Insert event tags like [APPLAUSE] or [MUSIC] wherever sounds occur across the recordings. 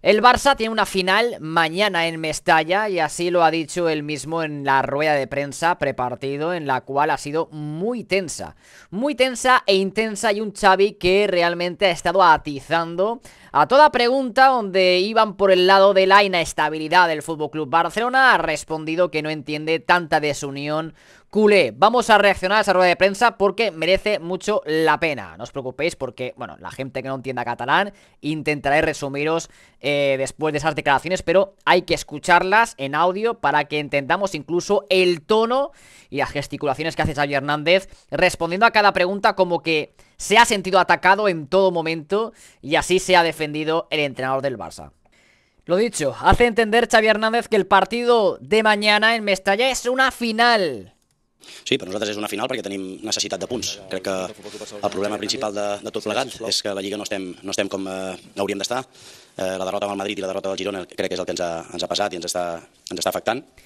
El Barça tiene una final mañana en Mestalla y así lo ha dicho él mismo en la rueda de prensa prepartido en la cual ha sido muy tensa, muy tensa e intensa y un Xavi que realmente ha estado atizando a toda pregunta donde iban por el lado de la inestabilidad del FC Barcelona ha respondido que no entiende tanta desunión culé. Vamos a reaccionar a esa rueda de prensa porque merece mucho la pena. No os preocupéis porque, bueno, la gente que no entienda catalán intentaré resumiros eh, después de esas declaraciones, pero hay que escucharlas en audio para que entendamos incluso el tono y las gesticulaciones que hace Xavi Hernández respondiendo a cada pregunta como que se ha sentido atacado en todo momento y así se ha defendido el entrenador del Barça. Lo dicho, hace entender Xavi Hernández que el partido de mañana en Mestalla es una final. Sí, pero nosotros es una final porque tenim necesidad de puntos, Crec que el problema principal de, de tot es és que la Lliga no estem, no estem com eh, eh, la derrota amb el Madrid y la derrota del Girona creo que es el que ens ha, ens ha passat i ens està,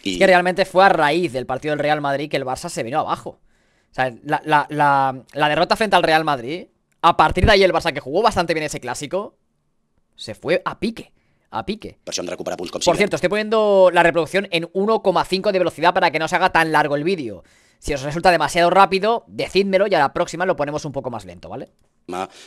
que realmente fue a raíz del partido del Real Madrid que el Barça se vino abajo. la derrota frente al Real Madrid, a partir de ahí el Barça que jugó bastante bien ese clásico, se fue a pique a pique. de Por cierto, estoy poniendo la reproducción en 1,5 de velocidad para que no se haga tan largo el vídeo. Si os resulta demasiado rápido, decídmelo y a la próxima lo ponemos un poco más lento, ¿vale?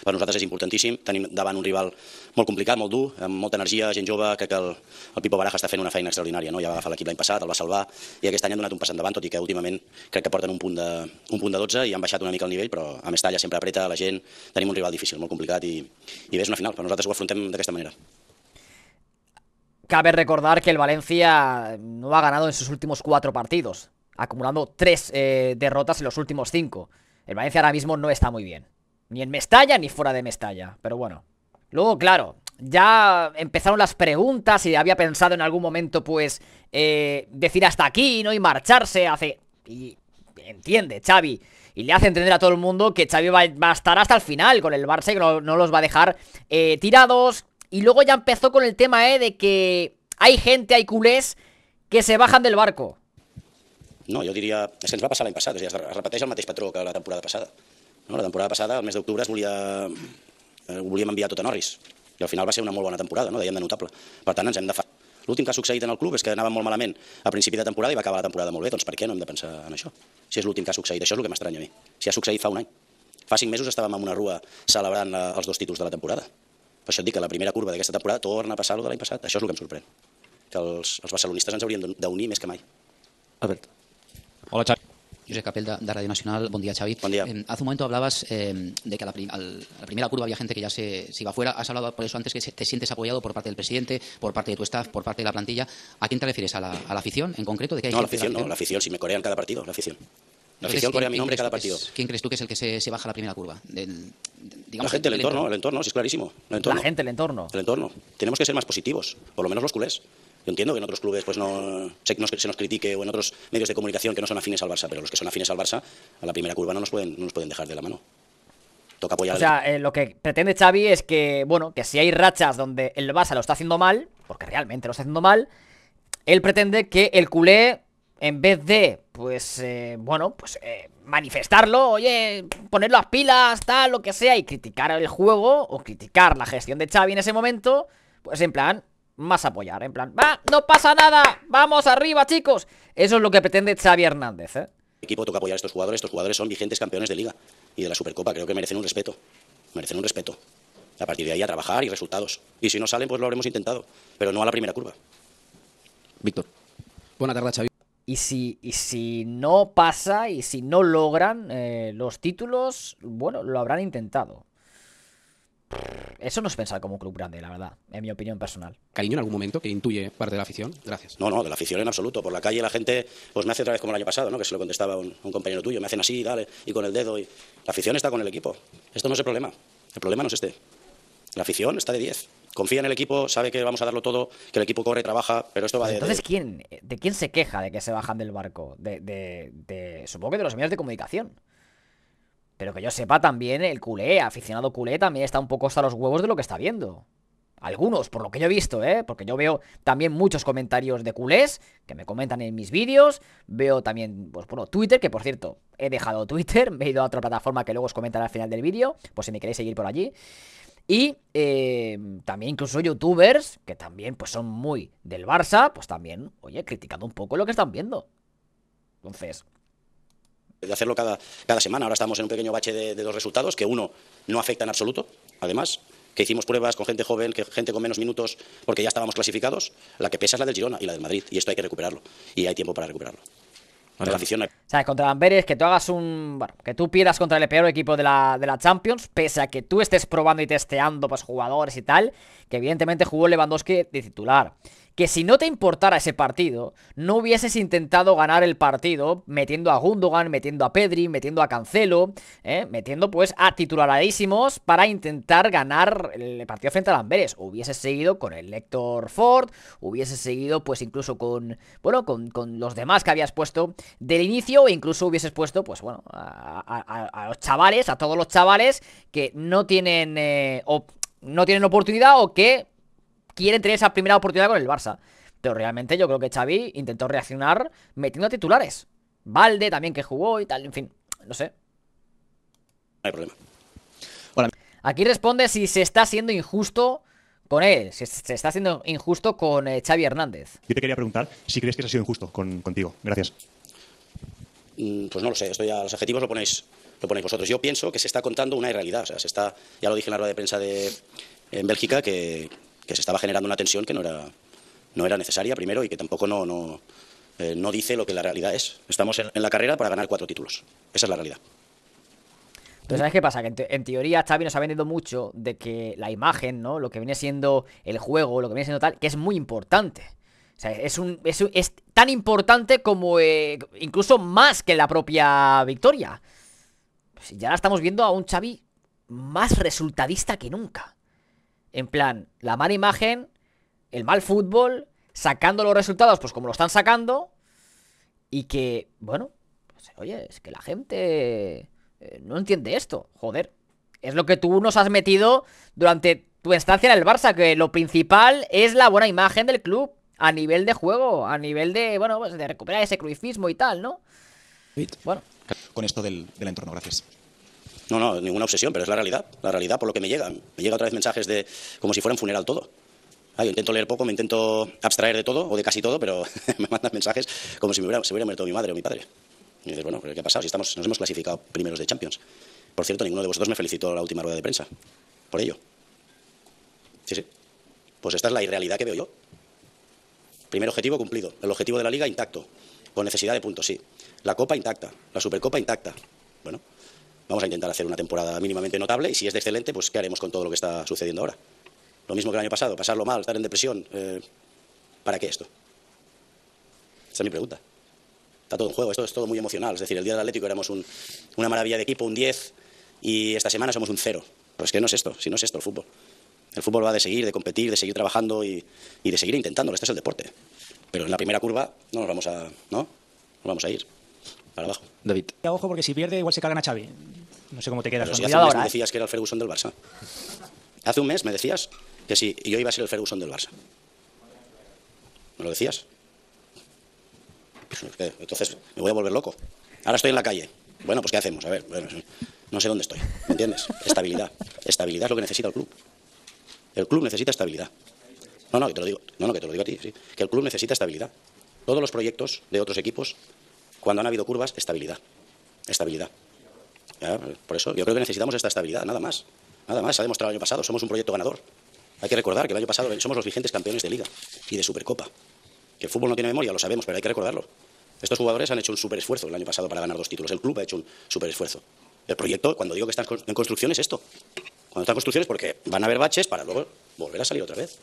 per nosaltres és importantíssim. Tenim davant un rival muy complicado, molt dur, amb molta energia, gent que el, el Pipo Baraja està fent una feina extraordinària. No? Ja va agafar l'equip l'any passat, el va salvar, i aquest any han donat un pas endavant, tot i que últimament crec que porten un punt de, un punt de 12 i han baixat una mica el nivell, però a Mestalla sempre apreta la gent, tenim un rival difícil, muy complicado Y i bé, una final, però nosaltres ho afrontem d'aquesta manera. Cabe recordar que el Valencia no ha ganado en sus últimos cuatro partidos, acumulando tres eh, derrotas en los últimos cinco. El Valencia ahora mismo no está muy bien. Ni en Mestalla ni fuera de Mestalla, pero bueno. Luego, claro, ya empezaron las preguntas y había pensado en algún momento, pues, eh, decir hasta aquí, ¿no? Y marcharse, hace... Y entiende, Xavi. Y le hace entender a todo el mundo que Xavi va, a estar hasta el final con el Barça y que no, los va a dejar eh, tirados, Y luego ya empezó con el tema, ¿eh? De que hay gente, hay culés que se bajan del barco. No, jo diria... És que ens va passar l'any passat, o sigui, es repeteix el mateix patró que la temporada passada. No, la temporada passada, el mes d'octubre, es volia... Eh, ho volíem enviar tot a Norris. I al final va ser una molt bona temporada, no? dèiem de notable. Per tant, ens hem de... Fa... L'últim que ha succeït en el club és que anava molt malament a principi de temporada i va acabar la temporada molt bé, doncs per què no hem de pensar en això? Si és l'últim que ha succeït, això és el que m'estranya a mi. Si ha succeït fa un any. Fa cinc mesos estàvem en una rua celebrant eh, els dos títols de la temporada. Pues això et la primera curva d'aquesta temporada torna a passar el de l'any passat. Eso es lo que me em sorprende. Que els, els barcelonistes ens haurien d'unir més que mai. Alberto. Hola, Xavi. Josep Capel, de, Radio Nacional. Buen día, Xavi. día. Em, hace un momento hablabas eh, de que a la, primera curva había gente que ya se, iba fuera. Has hablado por eso antes que te sientes apoyado por parte del presidente, por parte de tu staff, por parte de la plantilla. ¿A quién te refieres? ¿A la, a la afición en concreto? ¿De que hay no, la afición, la afición, no, la afición. Si me corean cada partido, la afición. La mi nombre cada partido. ¿Quién crees tú que es el que se, se baja la primera curva? la gente, el, entorno, el entorno, sí, es clarísimo. El La gente, el entorno. El entorno. Tenemos que ser más positivos, por lo menos los culés. Yo entiendo que en otros clubes pues no se, nos, se nos critique o en otros medios de comunicación que no son afines al Barça, pero los que son afines al Barça, a la primera curva no nos pueden, nos pueden dejar de la mano. Toca apoyar. O sea, eh, lo que pretende Xavi es que, bueno, que si hay rachas donde el Barça lo está haciendo mal, porque realmente lo está haciendo mal, él pretende que el culé en vez de, pues, eh, bueno, pues eh, manifestarlo, oye, ponerlo las pilas, tal, lo que sea, y criticar el juego o criticar la gestión de Xavi en ese momento, pues en plan, más apoyar, en plan, va, no pasa nada, vamos arriba, chicos. Eso es lo que pretende Xavi Hernández, ¿eh? equipo toca apoyar a estos jugadores, estos jugadores son vigentes campeones de liga y de la Supercopa, creo que merecen un respeto, merecen un respeto. A partir de ahí a trabajar y resultados. Y si no salen, pues lo habremos intentado, pero no a la primera curva. Víctor. Buena tarde, Xavi. Y si, y si no pasa y si no logran eh, los títulos, bueno, lo habrán intentado. Eso no se pensar como un club grande, la verdad, en mi opinión personal. ¿Cariño en algún momento que intuye parte de la afición? Gracias. No, no, de la afición en absoluto. Por la calle la gente pues me hace otra vez como el año pasado, ¿no? que se lo contestaba un, compañero tuyo. Me hacen así, dale, y con el dedo. Y... La afición está con el equipo. Esto no es el problema. El problema no es este. La afición está de 10 confía en el equipo, sabe que vamos a darlo todo, que el equipo corre, trabaja, pero esto va de. Entonces, ¿quién, ¿de quién se queja de que se bajan del barco? De, de, de supongo que de los medios de comunicación. Pero que yo sepa también, el culé, aficionado culé, también está un poco hasta los huevos de lo que está viendo. Algunos, por lo que yo he visto, ¿eh? Porque yo veo también muchos comentarios de culés que me comentan en mis vídeos. Veo también, pues bueno, Twitter, que por cierto, he dejado Twitter, [LAUGHS] me he ido a otra plataforma que luego os comentaré al final del vídeo, pues si me queréis seguir por allí. Y em, también incluso youtubers, que también pues son muy del Barça, pues también, oye, criticando un poco lo que están viendo. Entonces, de hacerlo cada, cada semana. Ahora estamos en un pequeño bache de, dos resultados, que uno no afecta en absoluto, además, que hicimos pruebas con gente joven, que gente con menos minutos, porque ya estábamos clasificados. La que pesa es la del Girona y la del Madrid, y esto hay que recuperarlo, y hay tiempo para recuperarlo. Contra contra Amberes, que tú hagas un. Bueno, que tú pierdas contra el peor equipo de la, de la Champions, pese a que tú estés probando y testeando pues, jugadores y tal, que evidentemente jugó Lewandowski de titular que si no te importara ese partido, no hubieses intentado ganar el partido metiendo a Gundogan, metiendo a Pedri, metiendo a Cancelo, ¿eh? metiendo pues a titularadísimos para intentar ganar el partido frente a Lamberes. Hubieses seguido con el Lector Ford, hubieses seguido pues incluso con, bueno, con, los demás que habías puesto del inicio e incluso hubieses puesto pues bueno, a, los chavales, a todos los chavales que no tienen... Eh, no tienen oportunidad o que quieren tener esa primera oportunidad con el Barça. Pero realmente yo creo que Xavi intentó reaccionar metiendo titulares. Valde también que jugó y tal, en fin, no sé. No hay problema. Aquí responde si se está siendo injusto con él, si se está siendo injusto con eh, Xavi Hernández. Yo te quería preguntar si crees que se ha sido injusto contigo. Gracias. Mm, pues no lo sé, esto ya los adjetivos lo ponéis, lo ponéis vosotros. Yo pienso que se está contando una irrealidad. o sea, se está, ya lo dije en la rueda de prensa de, en Bélgica, que que se estaba generando una tensión que no era, no era necesaria, primero, y que tampoco no, no, eh, dice lo que la realidad es. Estamos en, la carrera para ganar cuatro títulos. Esa es la realidad. Entonces, ¿sabes qué pasa? Que en, teoría Xavi nos ha vendido mucho de que la imagen, ¿no? Lo que viene siendo el juego, lo que viene siendo tal, que es muy importante. es, un, es, tan importante como eh, incluso más que la propia victoria. Pues ya ya estamos viendo a un Xavi más resultadista que nunca. En plan, la mala imagen, el mal fútbol, sacando los resultados, pues como lo están sacando. Y que, bueno, pues, oye, es que la gente eh, no entiende esto. Joder, es lo que tú nos has metido durante tu estancia en el Barça, que lo principal es la buena imagen del club a nivel de juego, a nivel de, bueno, pues, de recuperar ese cruifismo y tal, ¿no? Bueno. Con esto del entorno, gracias. No, no, ninguna obsesión, pero es la realidad, la realidad por lo que me llega. Me llega otra vez mensajes de como si fuera un funeral todo. Ah, intento leer poco, me intento abstraer de todo o de casi todo, pero [LAUGHS] me mandan mensajes como si me hubiera, se hubiera muerto mi madre o mi padre. Y dices, bueno, ¿qué ha pasado? Si estamos, nos hemos clasificado primeros de Champions. Por cierto, ninguno de vosotros me felicitó la última rueda de prensa. Por ello. Sí, sí. Pues esta es la irrealidad que veo yo. Primer objetivo cumplido. El objetivo de la liga intacto. Con necesidad de puntos, sí. La copa intacta. La supercopa intacta. Bueno, Vamos a intentar hacer una temporada mínimamente notable y si es de excelente, pues ¿qué haremos con todo lo que está sucediendo ahora? Lo mismo que el año pasado, pasarlo mal, estar en depresión. Eh, ¿Para qué esto? Esa es mi pregunta. Está todo en juego, esto es todo muy emocional. Es decir, el día del Atlético éramos una maravilla de equipo, un 10, y esta semana somos un 0. Pues que no es esto, si no es esto el fútbol. El fútbol va de seguir, de competir, de seguir trabajando y, de seguir intentándolo. Este es el deporte. Pero en la primera curva no nos vamos a, ¿no? nos vamos a ir para abajo. David. ojo porque si pierde igual se cagan a Xavi. No sé cómo te quedas. Pero hace un mes me ¿eh? decías que era el Ferguson del Barça. Hace un mes me decías que sí, yo iba a ser el Ferguson del Barça. ¿Me lo decías? Pues, Entonces me voy a volver loco. Ahora estoy en la calle. Bueno, pues ¿qué hacemos? A ver, no sé dónde estoy. ¿Me entiendes? Estabilidad. Estabilidad es lo que necesita el club. El club necesita estabilidad. No, no, que te lo digo, no, no, que te lo digo a ti, que el club necesita estabilidad. Todos los proyectos de otros equipos cuando han habido curvas, estabilidad. Estabilidad. Por eso yo creo que necesitamos esta estabilidad, nada más. Nada más, se ha demostrado el año pasado, somos un proyecto ganador. Hay que recordar que el año pasado somos los vigentes campeones de liga y de Supercopa. Que el fútbol no tiene memoria, lo sabemos, pero hay que recordarlo. Estos jugadores han hecho un súper esfuerzo el año pasado para ganar dos títulos. El club ha hecho un súper esfuerzo. El proyecto, cuando digo que está en construcción, es esto. Cuando está en construcción es porque van a haber baches para luego volver a salir otra vez.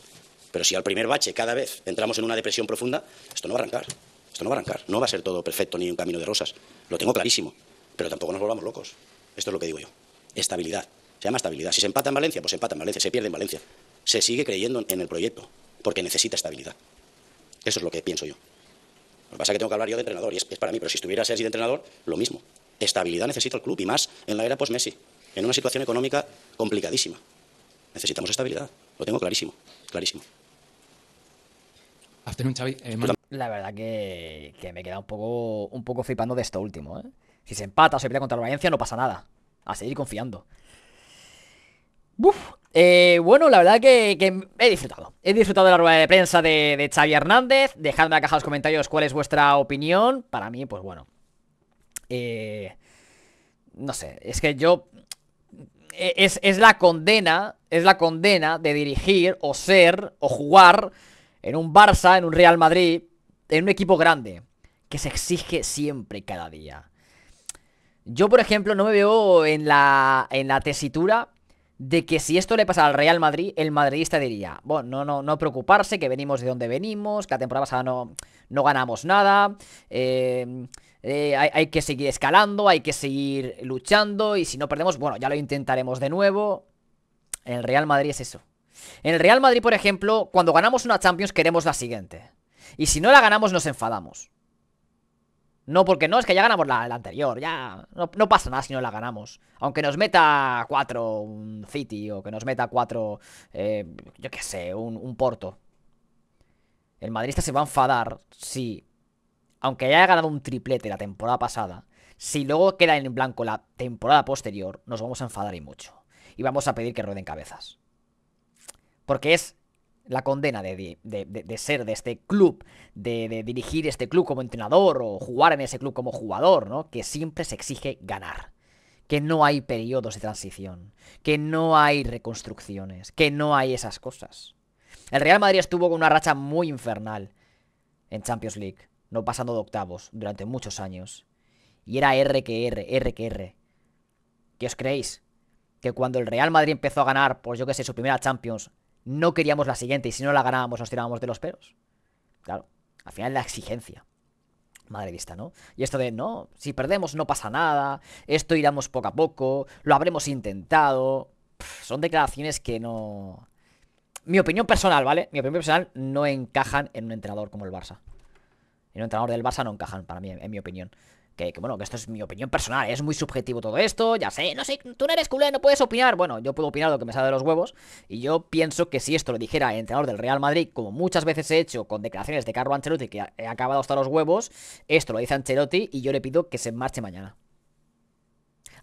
Pero si al primer bache cada vez entramos en una depresión profunda, esto no va a arrancar. Esto no va a arrancar, no va a ser todo perfecto ni un camino de rosas. Lo tengo clarísimo, pero tampoco nos volvamos locos. Esto es lo que digo yo. Estabilidad. Se llama estabilidad. Si se empata en Valencia, pues se empata en Valencia, se pierde en Valencia. Se sigue creyendo en el proyecto, porque necesita estabilidad. Eso es lo que pienso yo. Lo que pasa es que tengo que hablar yo de entrenador, y es, para mí, pero si estuviera así de entrenador, lo mismo. Estabilidad necesita el club, y más en la era post-Messi, en una situación económica complicadísima. Necesitamos estabilidad, lo tengo clarísimo, clarísimo la verdad que, me queda un poco, un poco flipando de esto último. ¿eh? Si se empata o se pierde contra el Valencia, no pasa nada. A seguir confiando. Eh, bueno, la verdad que, he disfrutado. He disfrutado de la rueda de prensa de, Xavi Hernández. Dejadme en la caja los comentarios cuál es vuestra opinión. Para mí, pues bueno. Eh, no sé, es que yo... E, es la condena, es la condena de dirigir o ser o jugar en un Barça, en un Real Madrid, en un equipo grande, que se exige siempre cada día. Yo, por ejemplo, no me veo en la, tesitura de que si esto le pasa al Real Madrid, el madridista diría, bueno, no, no, no preocuparse, que venimos de donde venimos, que la temporada pasada no, no ganamos nada, eh, eh, hay, hay, que seguir escalando, hay que seguir luchando, y si no perdemos, bueno, ya lo intentaremos de nuevo. En el Real Madrid es eso. En el Real Madrid, por ejemplo, cuando ganamos una Champions queremos la siguiente. Y si no la ganamos, nos enfadamos. No, porque no, es que ya ganamos la, anterior, ya... No, pasa nada si no la ganamos. Aunque nos meta 4 un City o que nos meta 4, eh, yo qué sé, un, un Porto. El madridista se va a enfadar si, aunque haya ganado un triplete la temporada pasada, si luego queda en blanco la temporada posterior, nos vamos a enfadar y mucho. Y vamos a pedir que rueden cabezas. Porque es la condena de, ser de este club, de, dirigir este club como entrenador o jugar en ese club como jugador, ¿no? Que siempre se exige ganar. Que no hay periodos de transición, que no hay reconstrucciones, que no hay esas cosas. El Real Madrid estuvo con una racha muy infernal en Champions League, no pasando de octavos durante muchos años. Y era R que R, R que R. ¿Qué os creéis? Que cuando el Real Madrid empezó a ganar, pues yo que sé, su primera Champions, no queríamos la siguiente y si no la ganábamos nos tirábamos de los pelos. Claro, al final la exigencia. Madre vista, ¿no? Y esto de, no, si perdemos no pasa nada, esto iremos poco a poco, lo habremos intentado. son declaraciones que no... Mi opinión personal, ¿vale? Mi opinión personal no encajan en un entrenador como el Barça. En un entrenador del Barça no encajan, para mí, en mi opinión que, bueno, que esto es mi opinión personal, es muy subjetivo todo esto, ya sé, no sé, tú no eres culé, no puedes opinar. Bueno, yo puedo opinar lo que me sale de los huevos y yo pienso que si esto lo dijera el entrenador del Real Madrid, como muchas veces he hecho con declaraciones de Carlo Ancelotti que he acabado hasta los huevos, esto lo dice Ancelotti y yo le pido que se marche mañana.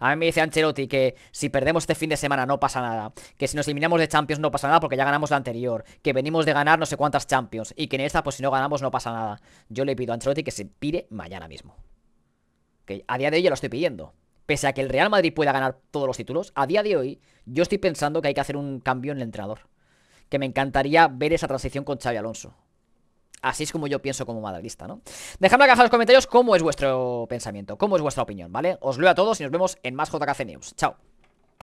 A mí me dice Ancelotti que si perdemos este fin de semana no pasa nada. Que si nos eliminamos de Champions no pasa nada porque ya ganamos la anterior. Que venimos de ganar no sé cuántas Champions. Y que en esta, pues si no ganamos no pasa nada. Yo le pido a Ancelotti que se pire mañana mismo a día de hoy ya lo estoy pidiendo. Pese a que el Real Madrid pueda ganar todos los títulos, a día de hoy yo estoy pensando que hay que hacer un cambio en el entrenador. Que me encantaría ver esa transición con Xavi Alonso. Así es como yo pienso como madridista, ¿no? Dejadme acá en los comentarios cómo es vuestro pensamiento, cómo es vuestra opinión, ¿vale? Os leo a todos y nos vemos en más JKC News. Chao.